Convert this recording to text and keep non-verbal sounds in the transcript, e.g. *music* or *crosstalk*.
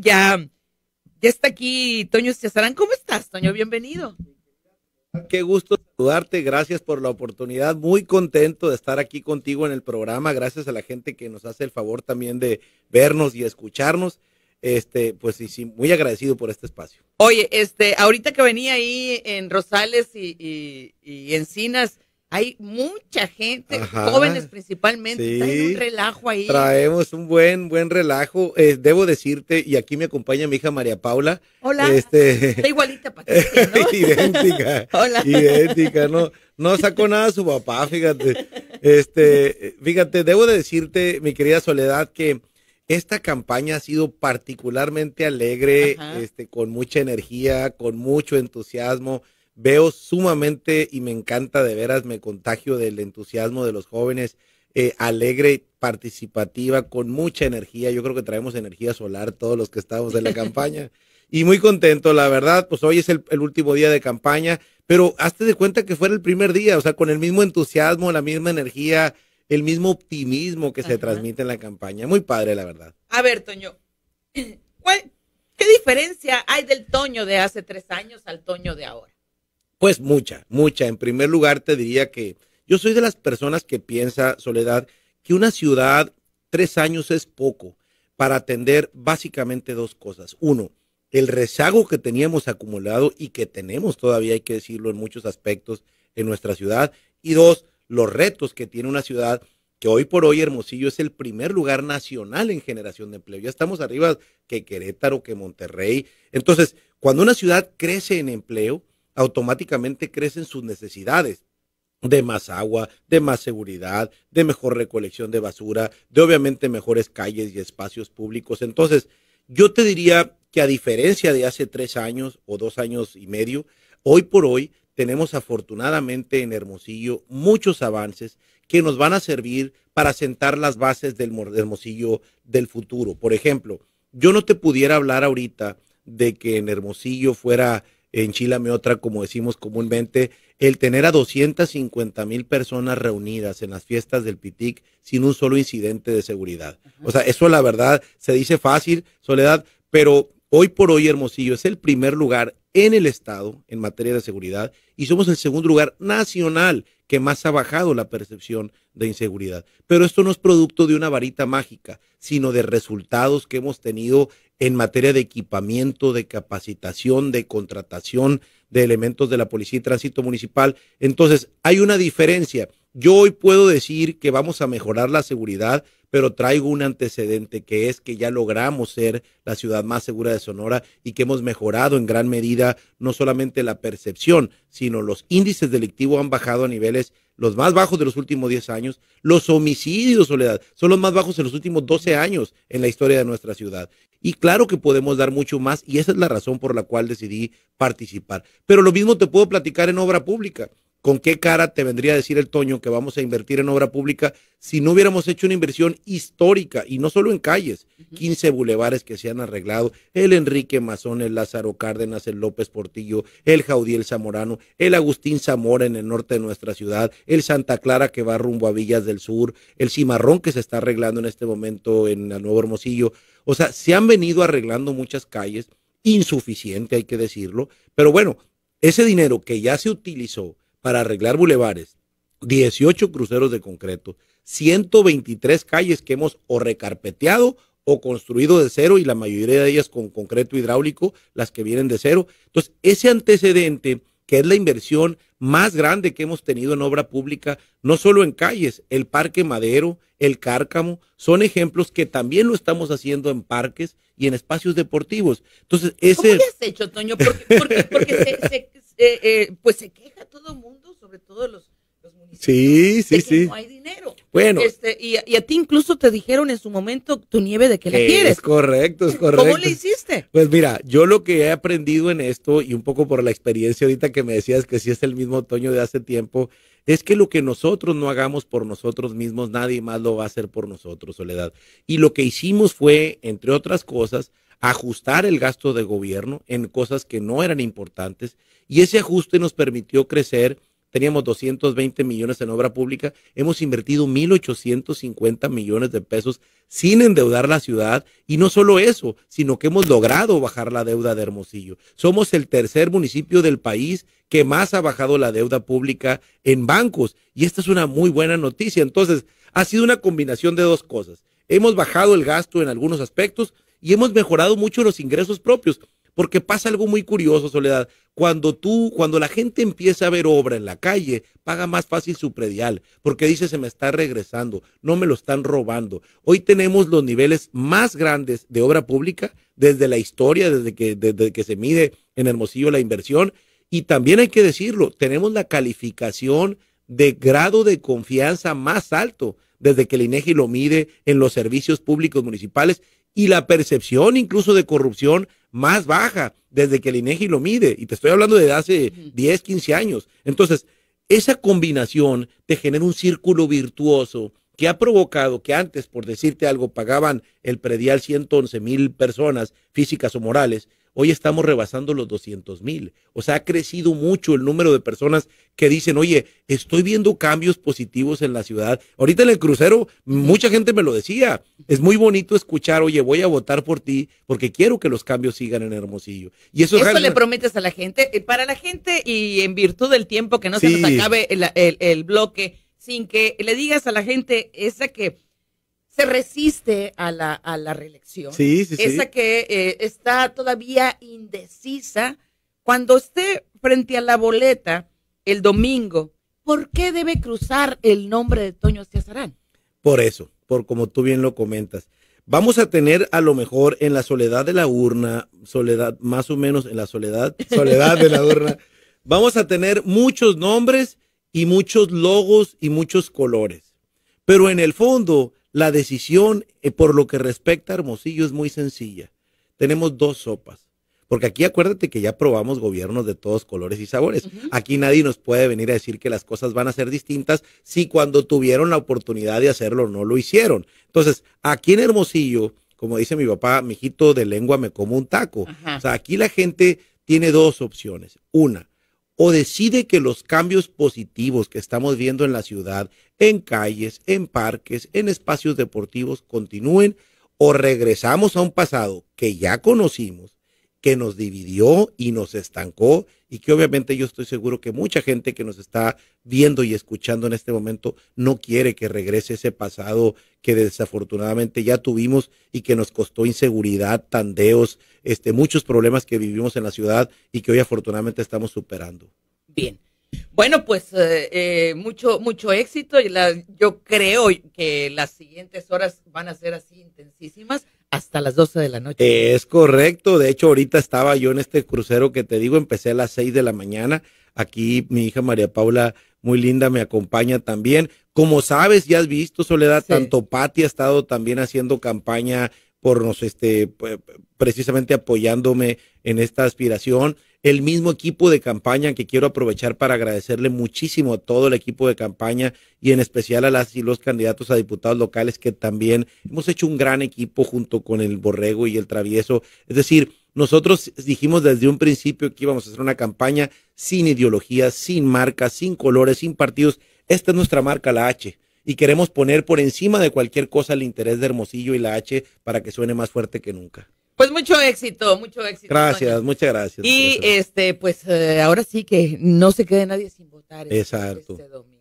Ya, ya está aquí Toño Cesarán. ¿Cómo estás, Toño? Bienvenido. Qué gusto saludarte, gracias por la oportunidad, muy contento de estar aquí contigo en el programa, gracias a la gente que nos hace el favor también de vernos y escucharnos. Este, pues sí, sí, muy agradecido por este espacio. Oye, este, ahorita que venía ahí en Rosales y Encinas, hay mucha gente, jóvenes principalmente, sí, un relajo ahí. Traemos un buen, buen relajo. Eh, debo decirte, y aquí me acompaña mi hija María Paula. Hola. Este, está igualita para ¿no? *laughs* idéntica. Hola. Idéntica, no, no sacó nada su papá, fíjate. Este, fíjate, debo decirte, mi querida Soledad, que esta campaña ha sido particularmente alegre, este, con mucha energía, con mucho entusiasmo veo sumamente y me encanta de veras, me contagio del entusiasmo de los jóvenes, eh, alegre, participativa, con mucha energía. Yo creo que traemos energía solar todos los que estamos en la campaña. *laughs* Y muy contento, la verdad, pues hoy es el, último día de campaña, pero hazte de cuenta que fue el primer día, o sea, con el mismo entusiasmo, la misma energía, el mismo optimismo que se transmite en la campaña. Muy padre, la verdad. A ver, Toño, *clears throat* ¿qué diferencia hay del Toño de hace tres años al Toño de ahora? Pues mucha, mucha. En primer lugar, te diría que yo soy de las personas que piensa, Soledad, que una ciudad, tres años es poco para atender básicamente dos cosas. Uno, el rezago que teníamos acumulado y que tenemos todavía, hay que decirlo en muchos aspectos, en nuestra ciudad. Y dos, los retos que tiene una ciudad que hoy por hoy Hermosillo es el primer lugar nacional en generación de empleo. Ya estamos arriba que Querétaro, que Monterrey. Entonces, cuando una ciudad crece en empleo, automáticamente crecen sus necesidades de más agua, de más seguridad, de mejor recolección de basura, de obviamente mejores calles y espacios públicos. Entonces, yo te diría que a diferencia de hace tres años o dos años y medio, hoy por hoy tenemos afortunadamente en Hermosillo muchos avances que nos van a servir para sentar las bases del Hermosillo del futuro. Por ejemplo, yo no te pudiera hablar ahorita de que en Hermosillo fuera me otra, como decimos comúnmente, el tener a 250 mil personas reunidas en las fiestas del PITIC sin un solo incidente de seguridad. O sea, eso la verdad se dice fácil, Soledad, pero hoy por hoy Hermosillo es el primer lugar en el Estado en materia de seguridad y somos el segundo lugar nacional que más ha bajado la percepción de inseguridad. Pero esto no es producto de una varita mágica, sino de resultados que hemos tenido en materia de equipamiento, de capacitación, de contratación de elementos de la Policía y Tránsito Municipal. Entonces, hay una diferencia. Yo hoy puedo decir que vamos a mejorar la seguridad, pero traigo un antecedente que es que ya logramos ser la ciudad más segura de Sonora y que hemos mejorado en gran medida no solamente la percepción, sino los índices delictivos han bajado a niveles los más bajos de los últimos 10 años. Los homicidios, Soledad, son los más bajos en los últimos 12 años en la historia de nuestra ciudad. Y claro que podemos dar mucho más y esa es la razón por la cual decidí participar. Pero lo mismo te puedo platicar en obra pública. ¿Con qué cara te vendría a decir el Toño que vamos a invertir en obra pública si no hubiéramos hecho una inversión histórica y no solo en calles? 15 bulevares que se han arreglado, el Enrique Mazón, el Lázaro Cárdenas, el López Portillo, el Jaudiel Zamorano, el Agustín Zamora en el norte de nuestra ciudad, el Santa Clara que va rumbo a Villas del Sur, el Cimarrón que se está arreglando en este momento en el Nuevo Hermosillo. O sea, se han venido arreglando muchas calles, insuficiente hay que decirlo, pero bueno, ese dinero que ya se utilizó para arreglar bulevares, 18 cruceros de concreto, 123 calles que hemos o recarpeteado o construido de cero y la mayoría de ellas con concreto hidráulico, las que vienen de cero. Entonces, ese antecedente que es la inversión más grande que hemos tenido en obra pública, no solo en calles, el Parque Madero, el Cárcamo, son ejemplos que también lo estamos haciendo en parques y en espacios deportivos. Entonces, ese... ¿Cómo has hecho, Toño? Porque, eh, eh, pues se queja todo el mundo, sobre todo los Sí, sí, sí. No hay dinero. Bueno. Este, y, a ti incluso te dijeron en su momento tu nieve de que le quieres. Es correcto, es *laughs* correcto. ¿Cómo le hiciste? Pues mira, yo lo que he aprendido en esto y un poco por la experiencia ahorita que me decías que si es el mismo otoño de hace tiempo, es que lo que nosotros no hagamos por nosotros mismos, nadie más lo va a hacer por nosotros, Soledad. Y lo que hicimos fue, entre otras cosas, ajustar el gasto de gobierno en cosas que no eran importantes y ese ajuste nos permitió crecer teníamos 220 millones en obra pública, hemos invertido 1.850 millones de pesos sin endeudar la ciudad y no solo eso, sino que hemos logrado bajar la deuda de Hermosillo. Somos el tercer municipio del país que más ha bajado la deuda pública en bancos y esta es una muy buena noticia. Entonces, ha sido una combinación de dos cosas. Hemos bajado el gasto en algunos aspectos y hemos mejorado mucho los ingresos propios. Porque pasa algo muy curioso, Soledad. Cuando tú, cuando la gente empieza a ver obra en la calle, paga más fácil su predial, porque dice se me está regresando, no me lo están robando. Hoy tenemos los niveles más grandes de obra pública desde la historia, desde que, desde que se mide en Hermosillo la inversión. Y también hay que decirlo, tenemos la calificación de grado de confianza más alto desde que el INEGI lo mide en los servicios públicos municipales y la percepción incluso de corrupción más baja desde que el INEGI lo mide. Y te estoy hablando de hace 10, 15 años. Entonces, esa combinación te genera un círculo virtuoso que ha provocado que antes, por decirte algo, pagaban el predial 111 mil personas físicas o morales Hoy estamos rebasando los 200 mil. O sea, ha crecido mucho el número de personas que dicen, oye, estoy viendo cambios positivos en la ciudad. Ahorita en el crucero, mucha gente me lo decía. Es muy bonito escuchar, oye, voy a votar por ti porque quiero que los cambios sigan en Hermosillo. Y eso, le prometes a la gente. Eh, para la gente y en virtud del tiempo que no se nos acabe el, el bloque, sin que le digas a la gente esa que resiste a la, a la reelección. Sí, sí, Esa que eh, está todavía indecisa. Cuando esté frente a la boleta el domingo, ¿por qué debe cruzar el nombre de Toño Ciazarán? Por eso, por como tú bien lo comentas. Vamos a tener a lo mejor en la soledad de la urna, soledad, más o menos en la soledad, *laughs* soledad de la urna, vamos a tener muchos nombres y muchos logos y muchos colores. Pero en el fondo, la decisión eh, por lo que respecta a Hermosillo es muy sencilla. Tenemos dos sopas. Porque aquí acuérdate que ya probamos gobiernos de todos colores y sabores. Aquí nadie nos puede venir a decir que las cosas van a ser distintas si cuando tuvieron la oportunidad de hacerlo no lo hicieron. Entonces, aquí en Hermosillo, como dice mi papá, mijito de lengua me como un taco. O sea, aquí la gente tiene dos opciones. Una, o decide que los cambios positivos que estamos viendo en la ciudad, en calles, en parques, en espacios deportivos continúen o regresamos a un pasado que ya conocimos que nos dividió y nos estancó y que obviamente yo estoy seguro que mucha gente que nos está viendo y escuchando en este momento no quiere que regrese ese pasado que desafortunadamente ya tuvimos y que nos costó inseguridad, tandeos, este, muchos problemas que vivimos en la ciudad y que hoy afortunadamente estamos superando. Bien. Bueno, pues eh, eh, mucho mucho éxito y la, yo creo que las siguientes horas van a ser así intensísimas hasta las 12 de la noche. es correcto, de hecho ahorita estaba yo en este crucero que te digo, empecé a las 6 de la mañana, aquí mi hija María Paula, muy linda, me acompaña también. Como sabes, ya has visto, Soledad, tanto Pati ha estado también haciendo campaña por nos, este, pues, precisamente apoyándome en esta aspiración. El mismo equipo de campaña que quiero aprovechar para agradecerle muchísimo a todo el equipo de campaña y en especial a las y los candidatos a diputados locales que también hemos hecho un gran equipo junto con el Borrego y el Travieso. Es decir, nosotros dijimos desde un principio que íbamos a hacer una campaña sin ideología, sin marcas, sin colores, sin partidos. Esta es nuestra marca, la H y queremos poner por encima de cualquier cosa el interés de Hermosillo y la H para que suene más fuerte que nunca. Pues mucho éxito, mucho éxito. Gracias, muchas gracias. Y este, pues eh, ahora sí que no se quede nadie sin votar. Este, Exacto. Este